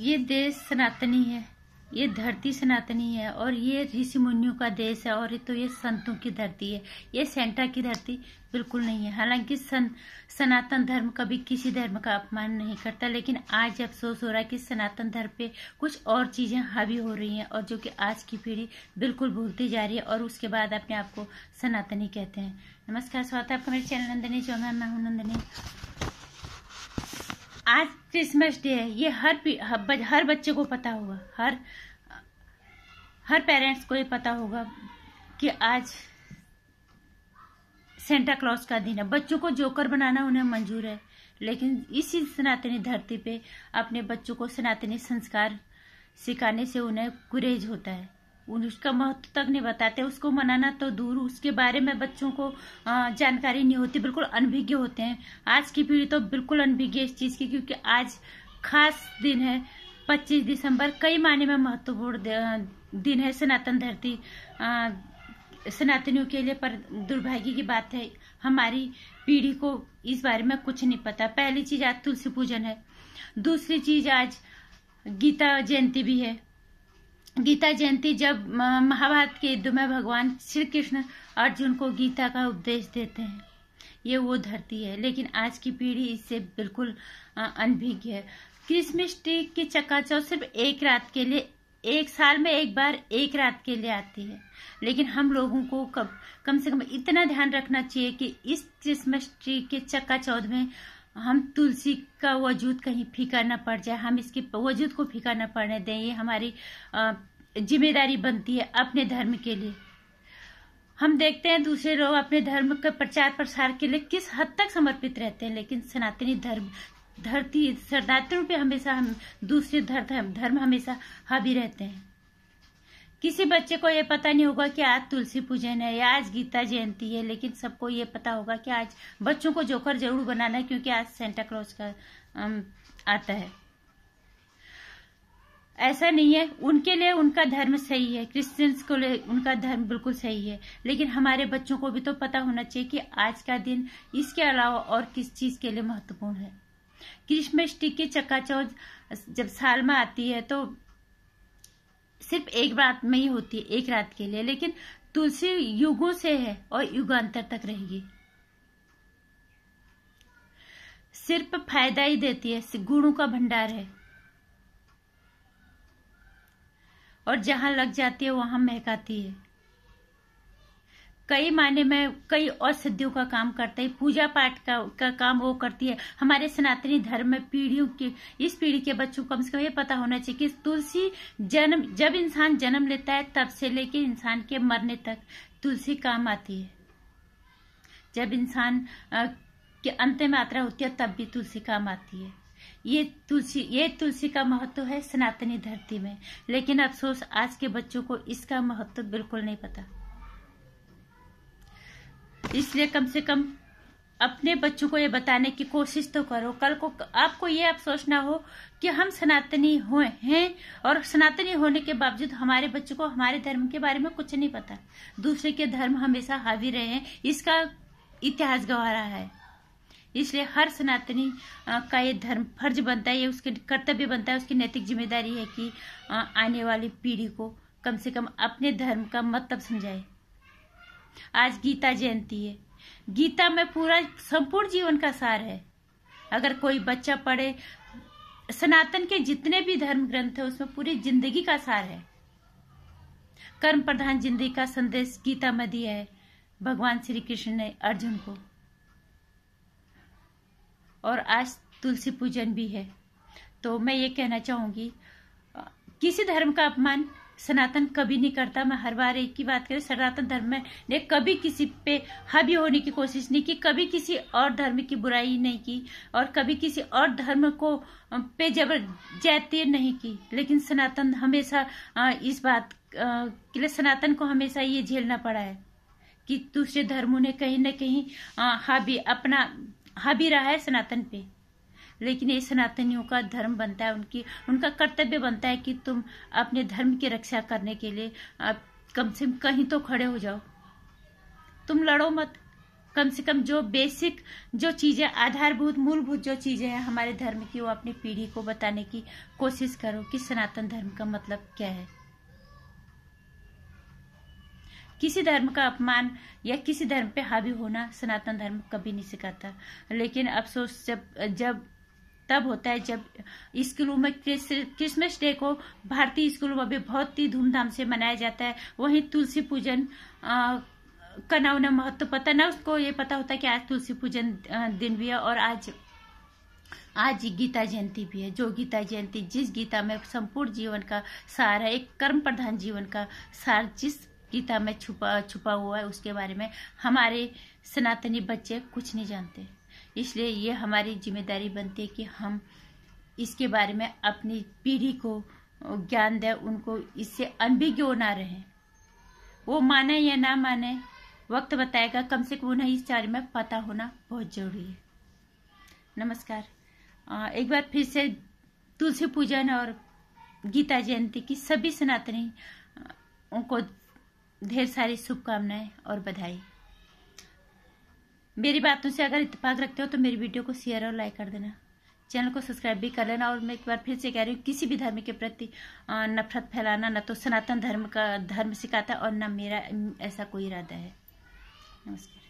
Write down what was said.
ये देश सनातनी है ये धरती सनातनी है और ये ऋषि मुनियों का देश है और ये तो ये संतों की धरती है ये सेंटा की धरती बिल्कुल नहीं है हालांकि सन सनातन धर्म कभी किसी धर्म का अपमान नहीं करता लेकिन आज अफसोस हो रहा है कि सनातन धर्म पे कुछ और चीज़ें हावी हो रही हैं और जो कि आज की पीढ़ी बिल्कुल भूलती जा रही है और उसके बाद अपने आप को सनातनी कहते हैं नमस्कार स्वागत है आपका मेरे चैनल नंदनी जो मैं हूँ नंदनी आज क्रिसमस डे है ये हर हर बच्चे को पता होगा हर हर पेरेंट्स को ये पता होगा कि आज सेंटा क्लॉज का दिन है बच्चों को जोकर बनाना उन्हें मंजूर है लेकिन इसी सनातनी धरती पे अपने बच्चों को सनातनी संस्कार सिखाने से उन्हें गुरेज होता है उसका महत्व तक नहीं बताते उसको मनाना तो दूर उसके बारे में बच्चों को जानकारी नहीं होती बिल्कुल अनभिज्ञ होते हैं आज की पीढ़ी तो बिल्कुल अनभिज्ञ इस चीज़ की क्योंकि आज खास दिन है 25 दिसंबर कई मायने में महत्वपूर्ण दिन है सनातन धरती सनातनियों के लिए पर दुर्भाग्य की बात है हमारी पीढ़ी को इस बारे में कुछ नहीं पता पहली चीज आज तुलसी पूजन है दूसरी चीज आज गीता जयंती भी है गीता जयंती जब महाभारत के युद्ध में भगवान श्री कृष्ण अर्जुन को गीता का उपदेश देते हैं ये वो धरती है लेकिन आज की पीढ़ी इससे बिल्कुल अनभिज्ञ है क्रिसमस ट्री की चकाचौ सिर्फ एक रात के लिए एक साल में एक बार एक रात के लिए आती है लेकिन हम लोगों को कम कम से कम इतना ध्यान रखना चाहिए कि इस क्रिसमस ट्री के चक्का चौध में हम तुलसी का वजूद कहीं फीका ना पड़ जाए हम इसके वजूद को फीका ना पड़ने दें ये हमारी जिम्मेदारी बनती है अपने धर्म के लिए हम देखते हैं दूसरे लोग अपने धर्म के प्रचार प्रसार के लिए किस हद तक समर्पित रहते हैं लेकिन सनातनी धर्म धरती सनातन पे हमेशा हम दूसरे धर्म धर्म हमेशा हावी रहते हैं किसी बच्चे को ये पता नहीं होगा कि आज तुलसी पूजन है या आज गीता जयंती है लेकिन सबको ये पता होगा कि आज बच्चों को जोकर जरूर बनाना है क्योंकि आज सेंटा क्लॉज का आता है ऐसा नहीं है उनके लिए उनका धर्म सही है क्रिश्चियंस को लिए उनका धर्म बिल्कुल सही है लेकिन हमारे बच्चों को भी तो पता होना चाहिए कि आज का दिन इसके अलावा और किस चीज़ के लिए महत्वपूर्ण है क्रिसमस टी चक्का चकाचौंध जब साल में आती है तो सिर्फ एक रात में ही होती है एक रात के लिए लेकिन तुलसी युगों से है और युगांतर तक रहेगी सिर्फ फायदा ही देती है गुणों का भंडार है और जहां लग जाती है वहां महकाती है कई मायने में कई और सिद्धियों का काम करते है पूजा पाठ का, का काम वो करती है हमारे सनातनी धर्म में पीढ़ियों के इस पीढ़ी के बच्चों को कम से कम ये पता होना चाहिए कि तुलसी जन्म जब इंसान जन्म लेता है तब से लेके इंसान के मरने तक तुलसी काम आती है जब इंसान की अंतिम यात्रा होती है तब भी तुलसी काम आती है ये तुलसी ये तुलसी का महत्व है सनातनी धरती में लेकिन अफसोस आज के बच्चों को इसका महत्व बिल्कुल नहीं पता इसलिए कम से कम अपने बच्चों को ये बताने की कोशिश तो करो कल को आपको ये आप सोचना हो कि हम सनातनी हुए हैं और सनातनी होने के बावजूद हमारे बच्चों को हमारे धर्म के बारे में कुछ नहीं पता दूसरे के धर्म हमेशा हावी रहे हैं इसका इतिहास रहा है इसलिए हर सनातनी का ये धर्म फर्ज बनता है ये उसके कर्तव्य बनता है उसकी नैतिक जिम्मेदारी है कि आने वाली पीढ़ी को कम से कम अपने धर्म का मतलब समझाए आज गीता जयंती है गीता में पूरा संपूर्ण जीवन का सार है अगर कोई बच्चा पढ़े सनातन के जितने भी धर्म ग्रंथ है उसमें पूरी जिंदगी का सार है कर्म प्रधान जिंदगी का संदेश गीता में दिया है भगवान श्री कृष्ण ने अर्जुन को और आज तुलसी पूजन भी है तो मैं ये कहना चाहूंगी किसी धर्म का अपमान सनातन कभी नहीं करता मैं हर बार एक ही बात करें सनातन धर्म ने कभी किसी पे हावी होने की कोशिश नहीं की कभी किसी और धर्म की बुराई नहीं की और कभी किसी और धर्म को पे जबर जैती नहीं की लेकिन सनातन हमेशा इस बात के लिए सनातन को हमेशा ये झेलना पड़ा है कि दूसरे धर्मों ने कहीं ना कहीं हावी अपना हावी रहा है सनातन पे लेकिन ये सनातनियों का धर्म बनता है उनकी उनका कर्तव्य बनता है कि तुम अपने धर्म की रक्षा करने के लिए आप कम से कम कहीं तो खड़े हो जाओ तुम लड़ो मत कम से कम जो बेसिक जो चीज़ें आधारभूत मूलभूत जो चीज़ें हैं हमारे धर्म की वो अपनी पीढ़ी को बताने की कोशिश करो कि सनातन धर्म का मतलब क्या है किसी धर्म का अपमान या किसी धर्म पे हावी होना सनातन धर्म कभी नहीं सिखाता लेकिन अफसोस जब जब तब होता है जब स्कूलों में क्रिसमस डे को भारतीय स्कूलों में बहुत ही धूमधाम से मनाया जाता है वहीं तुलसी पूजन का ना उन्हें महत्व पता ना उसको ये पता होता है कि आज तुलसी पूजन दिन भी है और आज आज गीता जयंती भी है जो गीता जयंती जिस गीता में संपूर्ण जीवन का सार है एक कर्म प्रधान जीवन का सार जिस गीता में छुपा छुपा हुआ है उसके बारे में हमारे सनातनी बच्चे कुछ नहीं जानते इसलिए ये हमारी जिम्मेदारी बनती है कि हम इसके बारे में अपनी पीढ़ी को ज्ञान दें उनको इससे अनभिज्ञ ना रहें वो माने या ना माने वक्त बताएगा कम से कम उन्हें इस कार्य में पता होना बहुत जरूरी है नमस्कार एक बार फिर से तुलसी पूजन और गीता जयंती की सभी सनातनी उनको ढेर सारी शुभकामनाएं और बधाई मेरी बातों से अगर इतफाक रखते हो तो मेरी वीडियो को शेयर और लाइक कर देना चैनल को सब्सक्राइब भी कर लेना और मैं एक बार फिर से कह रही हूँ किसी भी धर्म के प्रति नफरत फैलाना न तो सनातन धर्म का धर्म सिखाता और न मेरा ऐसा कोई इरादा है नमस्कार